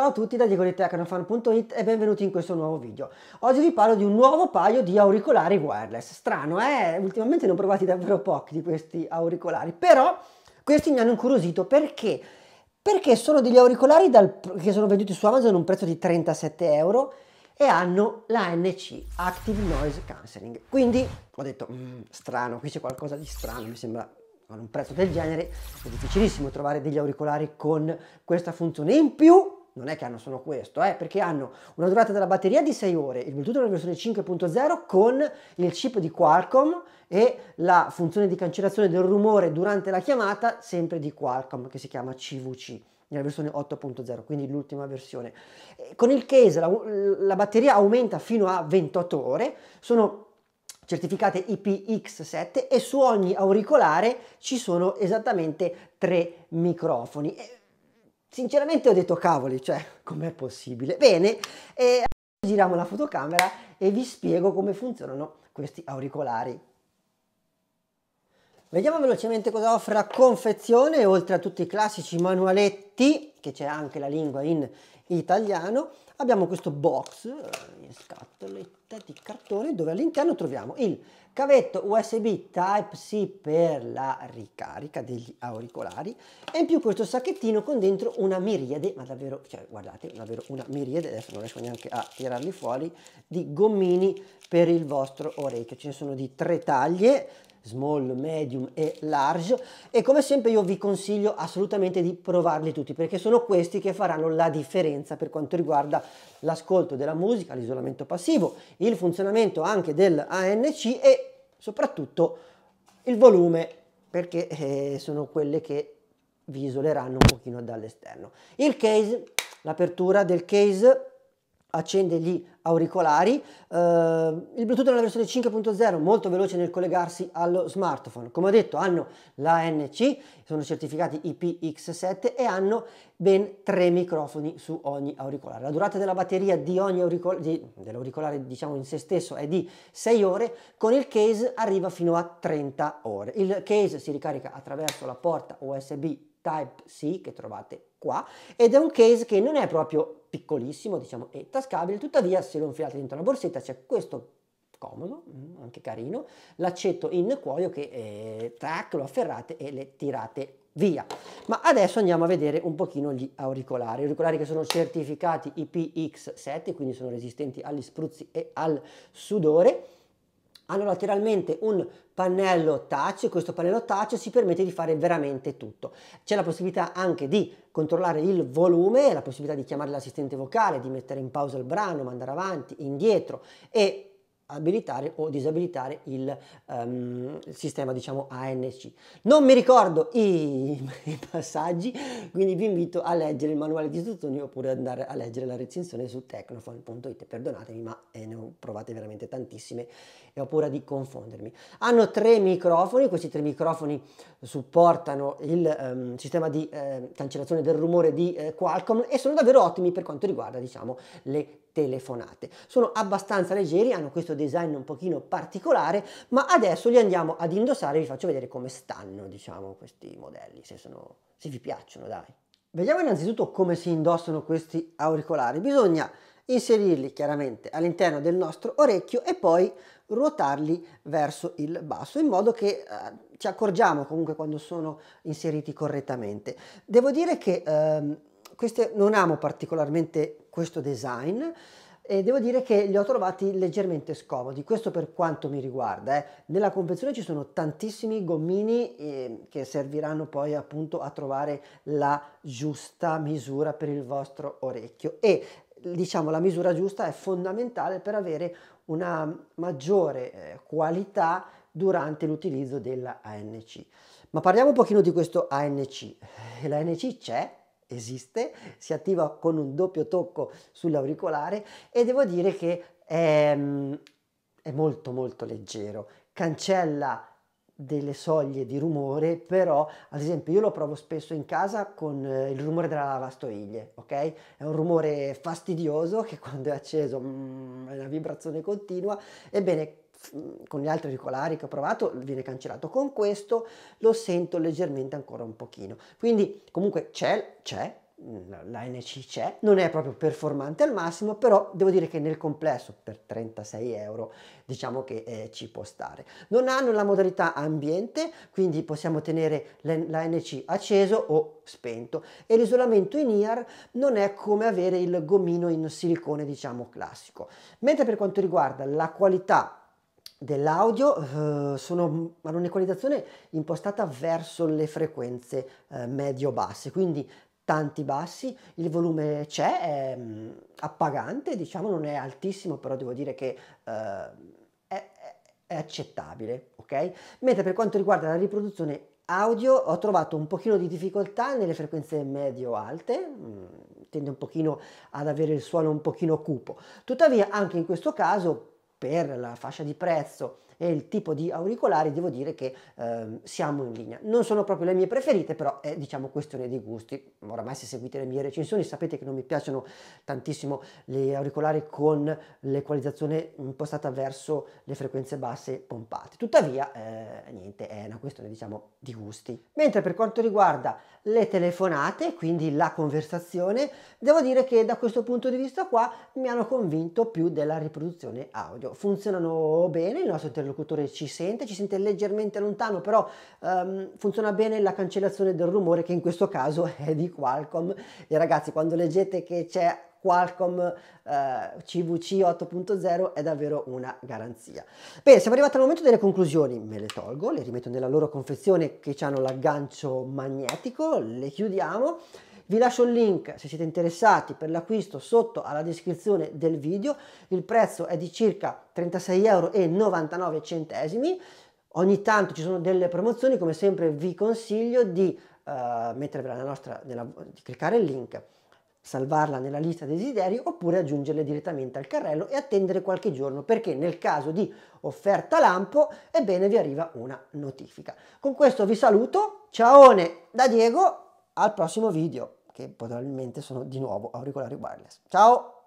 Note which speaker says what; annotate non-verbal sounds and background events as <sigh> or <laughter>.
Speaker 1: Ciao a tutti da Diego di Tecnofan.it e benvenuti in questo nuovo video. Oggi vi parlo di un nuovo paio di auricolari wireless. Strano, eh? Ultimamente ne ho provati davvero pochi di questi auricolari, però questi mi hanno incuriosito perché? Perché sono degli auricolari dal, che sono venduti su Amazon a un prezzo di 37 euro e hanno la NC, Active Noise Cancelling. Quindi ho detto, mm, strano, qui c'è qualcosa di strano, mi sembra a un prezzo del genere è difficilissimo trovare degli auricolari con questa funzione in più non è che hanno solo questo, eh, perché hanno una durata della batteria di 6 ore, il Bluetooth è versione 5.0 con il chip di Qualcomm e la funzione di cancellazione del rumore durante la chiamata sempre di Qualcomm che si chiama CVC nella versione 8.0, quindi l'ultima versione. Con il case la, la batteria aumenta fino a 28 ore, sono certificate IPX7 e su ogni auricolare ci sono esattamente tre microfoni. Sinceramente ho detto cavoli, cioè com'è possibile? Bene, e giriamo la fotocamera e vi spiego come funzionano questi auricolari. Vediamo velocemente cosa offre la confezione, oltre a tutti i classici manualetti, che c'è anche la lingua in italiano, abbiamo questo box eh, in scatoletta di cartone dove all'interno troviamo il cavetto USB Type-C per la ricarica degli auricolari e in più questo sacchettino con dentro una miriade, ma davvero, cioè guardate, davvero una miriade, adesso non riesco neanche a tirarli fuori, di gommini per il vostro orecchio. Ce ne sono di tre taglie, small, medium e large e come sempre io vi consiglio assolutamente di provarli tutti perché sono questi che faranno la differenza per quanto riguarda l'ascolto della musica, l'isolamento passivo, il funzionamento anche dell'ANC e soprattutto il volume perché eh, sono quelle che vi isoleranno un pochino dall'esterno. Il case, l'apertura del case accende gli auricolari. Uh, il Bluetooth nella versione 5.0 molto veloce nel collegarsi allo smartphone. Come ho detto, hanno l'ANC, sono certificati IPX7 e hanno ben tre microfoni su ogni auricolare. La durata della batteria di ogni auricolare, di, dell'auricolare diciamo in se stesso è di 6 ore, con il case arriva fino a 30 ore. Il case si ricarica attraverso la porta USB Type-C che trovate qua ed è un case che non è proprio piccolissimo, diciamo, e tascabile, tuttavia se lo infilate dentro una borsetta c'è questo comodo, mm, anche carino, l'accetto in cuoio che eh, tac, lo afferrate e le tirate via. Ma adesso andiamo a vedere un pochino gli auricolari, auricolari che sono certificati IPX7, quindi sono resistenti agli spruzzi e al sudore hanno lateralmente un pannello touch e questo pannello touch si permette di fare veramente tutto. C'è la possibilità anche di controllare il volume, la possibilità di chiamare l'assistente vocale, di mettere in pausa il brano, mandare avanti, indietro e abilitare o disabilitare il, um, sistema diciamo ANC. Non mi ricordo i, <laughs> i, passaggi, quindi vi invito a leggere il manuale di istruzioni oppure andare a leggere la recensione su tecnofon.it, perdonatemi ma eh, ne ho provate veramente tantissime e ho paura di confondermi. Hanno tre microfoni, questi tre microfoni supportano il um, sistema di eh, cancellazione del rumore di eh, Qualcomm e sono davvero ottimi per quanto riguarda diciamo le telefonate. Sono abbastanza leggeri, hanno questo design un pochino particolare, ma adesso li andiamo ad indossare e vi faccio vedere come stanno, diciamo, questi modelli, se, sono, se vi piacciono, dai. Vediamo innanzitutto come si indossano questi auricolari. Bisogna inserirli chiaramente all'interno del nostro orecchio e poi ruotarli verso il basso in modo che eh, ci accorgiamo comunque quando sono inseriti correttamente. Devo dire che eh, queste non amo particolarmente questo design e devo dire che li ho trovati leggermente scomodi, questo per quanto mi riguarda. Eh. Nella confezione ci sono tantissimi gommini eh, che serviranno poi appunto a trovare la giusta misura per il vostro orecchio e diciamo la misura giusta è fondamentale per avere una maggiore eh, qualità durante l'utilizzo della ANC. Ma parliamo un pochino di questo ANC. Eh, L'ANC c'è, esiste, si attiva con un doppio tocco sull'auricolare e devo dire che è, mm, è molto molto leggero, cancella delle soglie di rumore, però ad esempio io lo provo spesso in casa con eh, il rumore della lavastoviglie, ok? È un rumore fastidioso che quando è acceso mm, è una vibrazione continua, ebbene con gli altri auricolari che ho provato viene cancellato, con questo lo sento leggermente ancora un pochino. Quindi comunque c'è, c'è, l'ANC c'è, non è proprio performante al massimo, però devo dire che nel complesso per 36 euro diciamo che eh, ci può stare. Non hanno la modalità ambiente, quindi possiamo tenere l'ANC acceso o spento e l'isolamento in ear non è come avere il gomino in silicone diciamo classico. Mentre per quanto riguarda la qualità dell'audio eh, sono ad un'equalizzazione impostata verso le frequenze eh, medio-basse, quindi tanti bassi, il volume c'è, è mm, appagante, diciamo non è altissimo, però devo dire che eh, è, è accettabile, ok? Mentre per quanto riguarda la riproduzione audio ho trovato un pochino di difficoltà nelle frequenze medio-alte, mm, tende un pochino ad avere il suono un pochino cupo. Tuttavia anche in questo caso per la fascia di prezzo e il tipo di auricolari devo dire che eh, siamo in linea. Non sono proprio le mie preferite, però è diciamo questione di gusti. Oramai se seguite le mie recensioni sapete che non mi piacciono tantissimo gli auricolari con l'equalizzazione impostata verso le frequenze basse pompate. Tuttavia, eh, niente, è una questione diciamo di gusti. Mentre per quanto riguarda le telefonate, quindi la conversazione, devo dire che da questo punto di vista qua mi hanno convinto più della riproduzione audio. Funzionano bene il nostro interlocutore l'interlocutore ci sente, ci sente leggermente lontano, però um, funziona bene la cancellazione del rumore che in questo caso <laughs> è di Qualcomm. E ragazzi, quando leggete che c'è Qualcomm eh, CVC 8.0 è davvero una garanzia. Bene, siamo arrivati al momento delle conclusioni, me le tolgo, le rimetto nella loro confezione che hanno l'aggancio magnetico, le chiudiamo. Vi lascio il link se siete interessati per l'acquisto sotto alla descrizione del video. Il prezzo è di circa 36,99 euro. Ogni tanto ci sono delle promozioni, come sempre vi consiglio di, uh, nella nostra, nella, di cliccare il link salvarla nella lista desideri oppure aggiungerle direttamente al carrello e attendere qualche giorno perché nel caso di offerta lampo ebbene vi arriva una notifica. Con questo vi saluto, ciao da Diego, al prossimo video che probabilmente sono di nuovo auricolari wireless. Ciao!